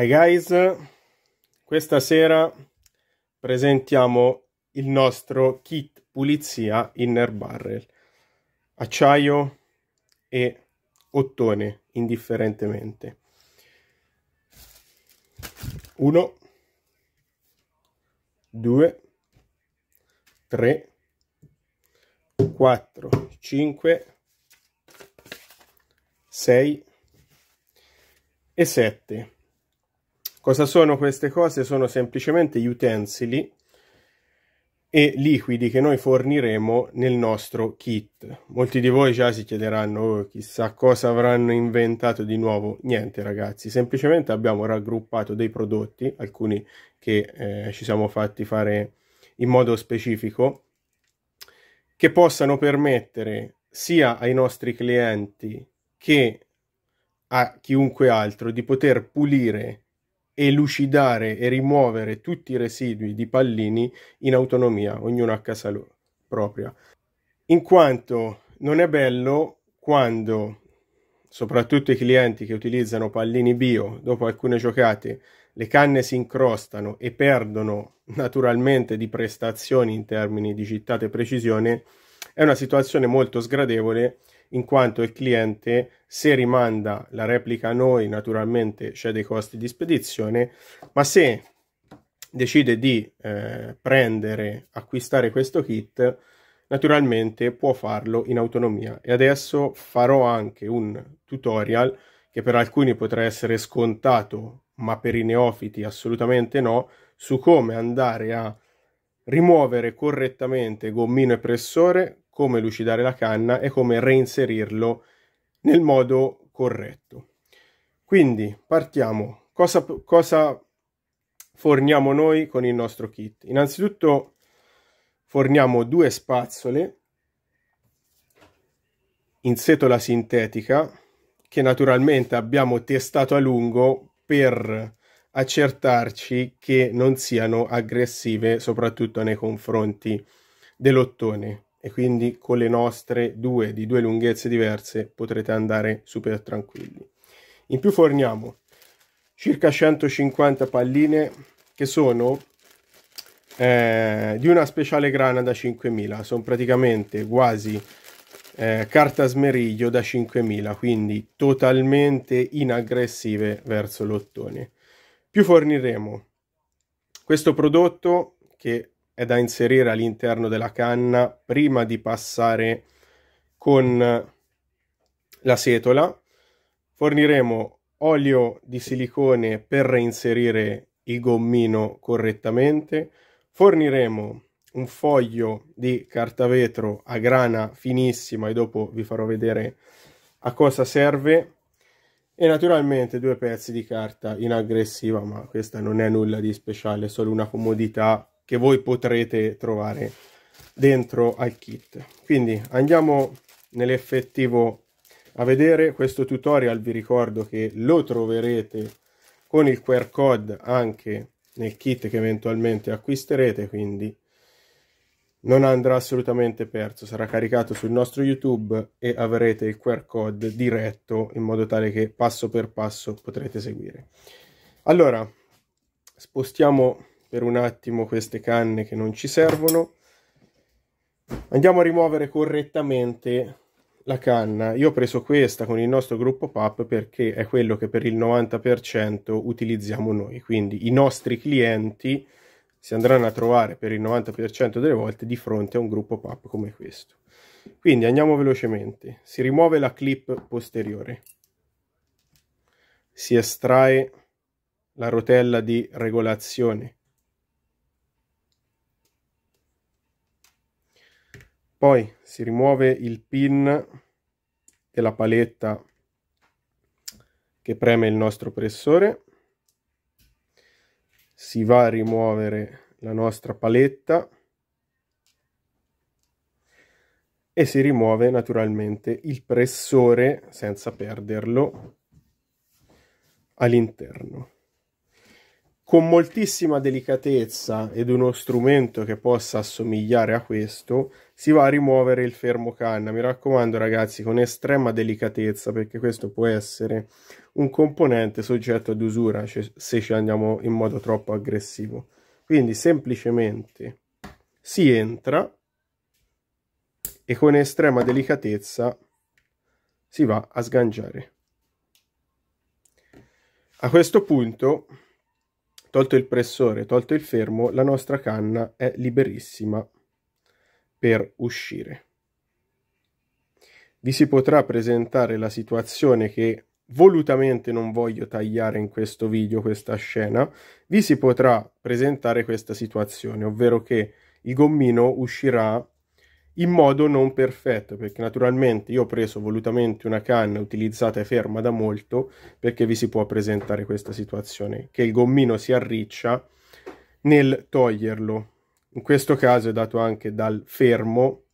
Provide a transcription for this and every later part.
Hi guys, questa sera presentiamo il nostro kit pulizia inner barrel, acciaio e ottone indifferentemente. Uno, due, tre, quattro, cinque, sei e sette. Cosa sono queste cose? Sono semplicemente gli utensili e liquidi che noi forniremo nel nostro kit. Molti di voi già si chiederanno oh, chissà cosa avranno inventato di nuovo. Niente ragazzi, semplicemente abbiamo raggruppato dei prodotti, alcuni che eh, ci siamo fatti fare in modo specifico, che possano permettere sia ai nostri clienti che a chiunque altro di poter pulire elucidare e rimuovere tutti i residui di pallini in autonomia, ognuno a casa loro, propria. In quanto non è bello quando, soprattutto i clienti che utilizzano pallini bio, dopo alcune giocate, le canne si incrostano e perdono naturalmente di prestazioni in termini di gittata e precisione, è una situazione molto sgradevole in quanto il cliente se rimanda la replica a noi naturalmente c'è dei costi di spedizione, ma se decide di eh, prendere, acquistare questo kit, naturalmente può farlo in autonomia. E adesso farò anche un tutorial che per alcuni potrà essere scontato, ma per i neofiti assolutamente no, su come andare a rimuovere correttamente gommino e pressore come lucidare la canna e come reinserirlo nel modo corretto. Quindi partiamo. Cosa, cosa forniamo noi con il nostro kit? Innanzitutto forniamo due spazzole in setola sintetica che naturalmente abbiamo testato a lungo per accertarci che non siano aggressive soprattutto nei confronti dell'ottone e quindi con le nostre due di due lunghezze diverse potrete andare super tranquilli. In più forniamo circa 150 palline che sono eh, di una speciale grana da 5000, sono praticamente quasi eh, carta smeriglio da 5000, quindi totalmente inaggressive verso l'ottone. Più forniremo questo prodotto che è da inserire all'interno della canna prima di passare con la setola. Forniremo olio di silicone per reinserire il gommino correttamente. Forniremo un foglio di carta vetro a grana finissima e dopo vi farò vedere a cosa serve e naturalmente due pezzi di carta in aggressiva ma questa non è nulla di speciale è solo una comodità che voi potrete trovare dentro al kit. Quindi andiamo nell'effettivo a vedere questo tutorial, vi ricordo che lo troverete con il QR code anche nel kit che eventualmente acquisterete, quindi non andrà assolutamente perso, sarà caricato sul nostro YouTube e avrete il QR code diretto in modo tale che passo per passo potrete seguire. Allora, spostiamo per un attimo queste canne che non ci servono andiamo a rimuovere correttamente la canna io ho preso questa con il nostro gruppo PAP perché è quello che per il 90% utilizziamo noi quindi i nostri clienti si andranno a trovare per il 90% delle volte di fronte a un gruppo PAP come questo quindi andiamo velocemente si rimuove la clip posteriore si estrae la rotella di regolazione poi si rimuove il pin della paletta che preme il nostro pressore si va a rimuovere la nostra paletta e si rimuove naturalmente il pressore senza perderlo all'interno con moltissima delicatezza ed uno strumento che possa assomigliare a questo si va a rimuovere il fermo canna mi raccomando ragazzi con estrema delicatezza perché questo può essere un componente soggetto ad usura cioè se ci andiamo in modo troppo aggressivo quindi semplicemente si entra e con estrema delicatezza si va a sgangiare a questo punto Tolto il pressore, tolto il fermo, la nostra canna è liberissima per uscire. Vi si potrà presentare la situazione che volutamente non voglio tagliare in questo video questa scena, vi si potrà presentare questa situazione, ovvero che il gommino uscirà in modo non perfetto, perché naturalmente io ho preso volutamente una canna utilizzata e ferma da molto, perché vi si può presentare questa situazione, che il gommino si arriccia nel toglierlo. In questo caso è dato anche dal fermo,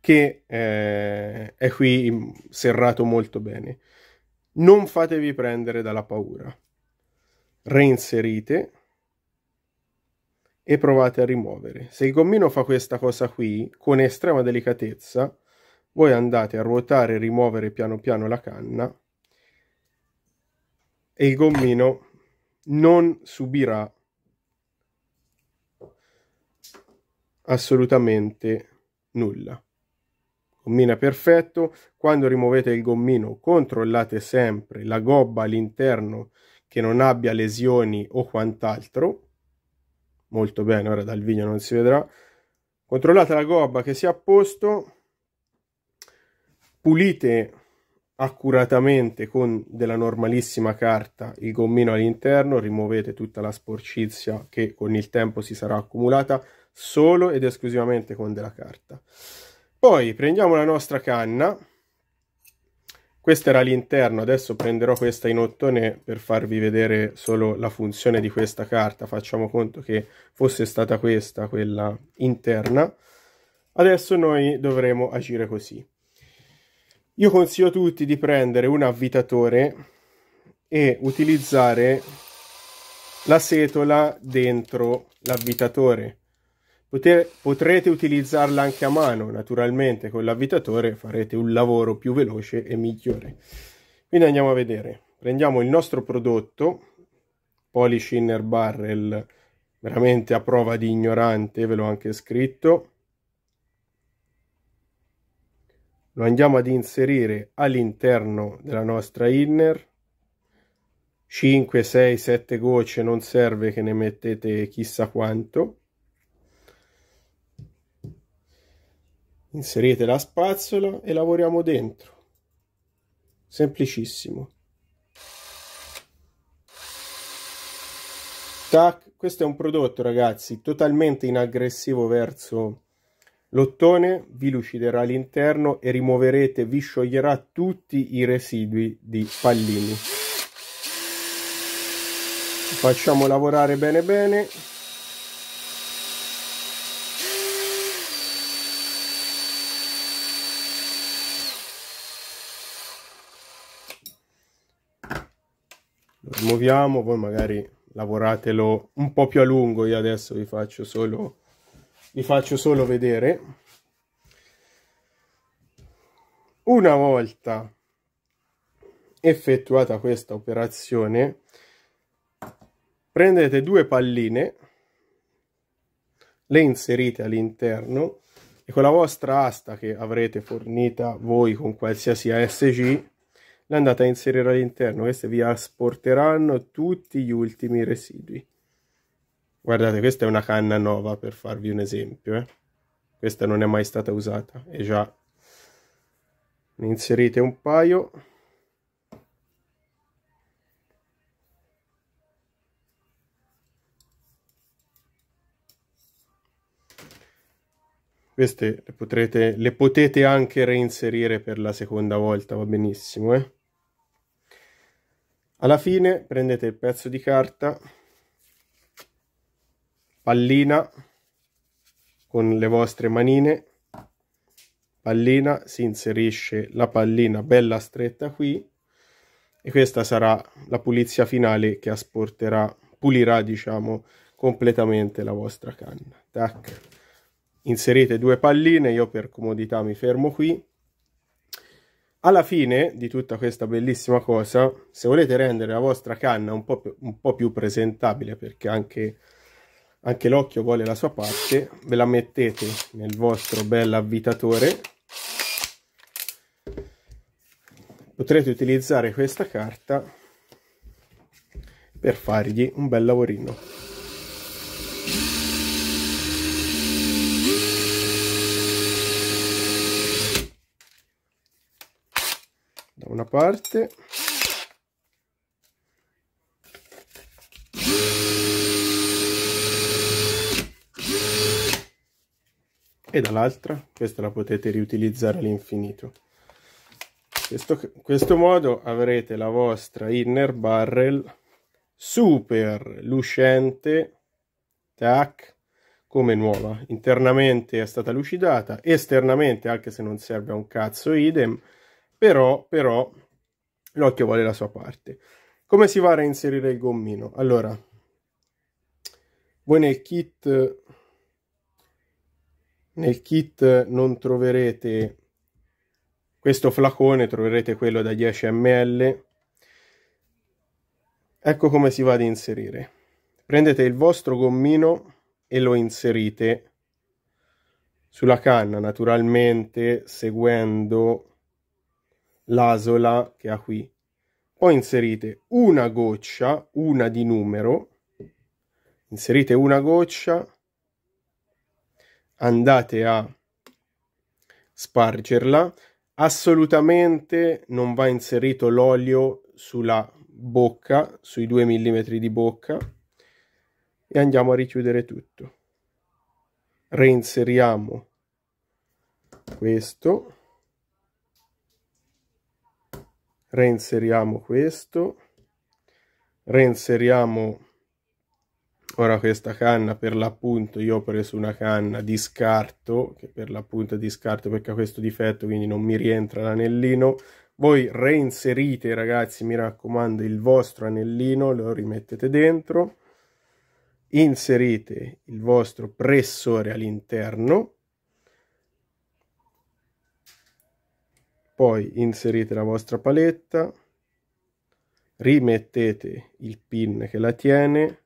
che eh, è qui serrato molto bene. Non fatevi prendere dalla paura. Reinserite e provate a rimuovere. Se il gommino fa questa cosa qui, con estrema delicatezza, voi andate a ruotare e rimuovere piano piano la canna e il gommino non subirà assolutamente nulla. Gommina perfetto, quando rimuovete il gommino controllate sempre la gobba all'interno che non abbia lesioni o quant'altro molto bene, ora dal video non si vedrà. Controllate la gobba che sia a posto, pulite accuratamente con della normalissima carta il gommino all'interno, rimuovete tutta la sporcizia che con il tempo si sarà accumulata solo ed esclusivamente con della carta. Poi prendiamo la nostra canna, questo era l'interno, adesso prenderò questa in ottone per farvi vedere solo la funzione di questa carta, facciamo conto che fosse stata questa quella interna. Adesso noi dovremo agire così. Io consiglio a tutti di prendere un avvitatore e utilizzare la setola dentro l'avvitatore Poter, potrete utilizzarla anche a mano, naturalmente con l'avvitatore farete un lavoro più veloce e migliore. Quindi andiamo a vedere. Prendiamo il nostro prodotto, Polish Inner Barrel, veramente a prova di ignorante, ve l'ho anche scritto. Lo andiamo ad inserire all'interno della nostra inner. 5, 6, 7 gocce, non serve che ne mettete chissà quanto inserite la spazzola e lavoriamo dentro semplicissimo tac questo è un prodotto ragazzi totalmente inaggressivo verso l'ottone vi luciderà l'interno e rimuoverete vi scioglierà tutti i residui di pallini facciamo lavorare bene bene rimuoviamo, voi magari lavoratelo un po' più a lungo, io adesso vi faccio solo, vi faccio solo vedere. Una volta effettuata questa operazione, prendete due palline, le inserite all'interno e con la vostra asta che avrete fornita voi con qualsiasi ASG le andate a inserire all'interno queste vi asporteranno tutti gli ultimi residui guardate questa è una canna nuova per farvi un esempio eh? questa non è mai stata usata e già ne inserite un paio queste le, potrete, le potete anche reinserire per la seconda volta va benissimo eh alla fine prendete il pezzo di carta, pallina con le vostre manine, pallina, si inserisce la pallina bella stretta qui e questa sarà la pulizia finale che asporterà, pulirà diciamo completamente la vostra canna. Tac. Inserite due palline, io per comodità mi fermo qui alla fine di tutta questa bellissima cosa, se volete rendere la vostra canna un po', più, un po più presentabile, perché anche, anche l'occhio vuole la sua parte, ve la mettete nel vostro bel avvitatore. Potrete utilizzare questa carta per fargli un bel lavorino. una parte e dall'altra questa la potete riutilizzare all'infinito in questo modo avrete la vostra inner barrel super lucente tac come nuova internamente è stata lucidata esternamente anche se non serve a un cazzo idem però, però, l'occhio vuole la sua parte. Come si va a reinserire il gommino? Allora, voi nel kit, nel kit non troverete questo flacone, troverete quello da 10 ml. Ecco come si va ad inserire. Prendete il vostro gommino e lo inserite sulla canna, naturalmente seguendo l'asola che ha qui. Poi inserite una goccia, una di numero, inserite una goccia, andate a spargerla. Assolutamente non va inserito l'olio sulla bocca, sui 2 mm di bocca. E andiamo a richiudere tutto. Reinseriamo questo. reinseriamo questo reinseriamo ora questa canna per l'appunto io ho preso una canna di scarto che per l'appunto è di scarto perché ha questo difetto quindi non mi rientra l'anellino voi reinserite ragazzi mi raccomando il vostro anellino lo rimettete dentro inserite il vostro pressore all'interno poi inserite la vostra paletta rimettete il pin che la tiene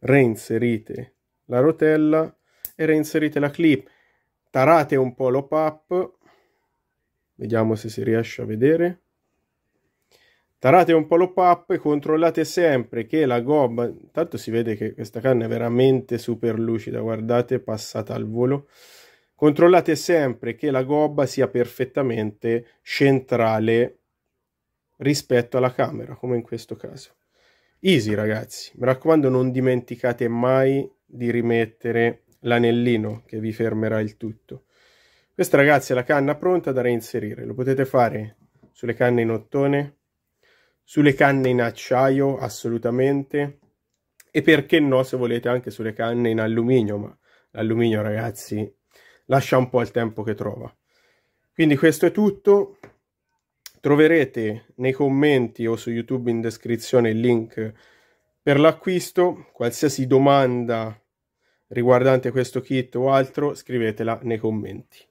reinserite la rotella e reinserite la clip tarate un po' l'op up vediamo se si riesce a vedere tarate un po' l'op up e controllate sempre che la gobba intanto si vede che questa canna è veramente super lucida guardate passata al volo Controllate sempre che la gobba sia perfettamente centrale rispetto alla camera, come in questo caso. Easy ragazzi, mi raccomando non dimenticate mai di rimettere l'anellino che vi fermerà il tutto. Questa ragazzi è la canna pronta da reinserire, lo potete fare sulle canne in ottone, sulle canne in acciaio assolutamente e perché no se volete anche sulle canne in alluminio, ma l'alluminio ragazzi lascia un po' il tempo che trova. Quindi questo è tutto. Troverete nei commenti o su YouTube in descrizione il link per l'acquisto. Qualsiasi domanda riguardante questo kit o altro, scrivetela nei commenti.